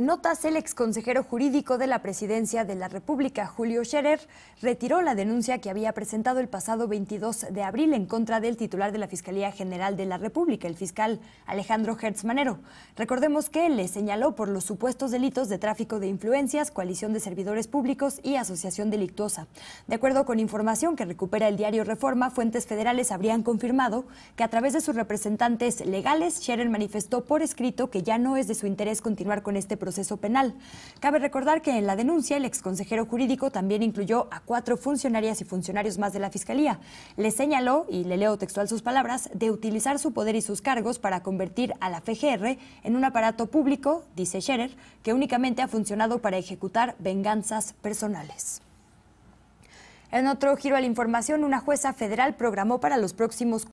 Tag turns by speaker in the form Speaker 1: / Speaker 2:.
Speaker 1: notas, el consejero jurídico de la Presidencia de la República, Julio Scherer, retiró la denuncia que había presentado el pasado 22 de abril en contra del titular de la Fiscalía General de la República, el fiscal Alejandro Hertz Manero. Recordemos que le señaló por los supuestos delitos de tráfico de influencias, coalición de servidores públicos y asociación delictuosa. De acuerdo con información que recupera el diario Reforma, fuentes federales habrían confirmado que a través de sus representantes legales, Scherer manifestó por escrito que ya no es de su interés continuar con este este proceso penal. Cabe recordar que en la denuncia el ex consejero jurídico también incluyó a cuatro funcionarias y funcionarios más de la Fiscalía. Le señaló, y le leo textual sus palabras, de utilizar su poder y sus cargos para convertir a la FGR en un aparato público, dice Scherer, que únicamente ha funcionado para ejecutar venganzas personales. En otro giro a la información, una jueza federal programó para los próximos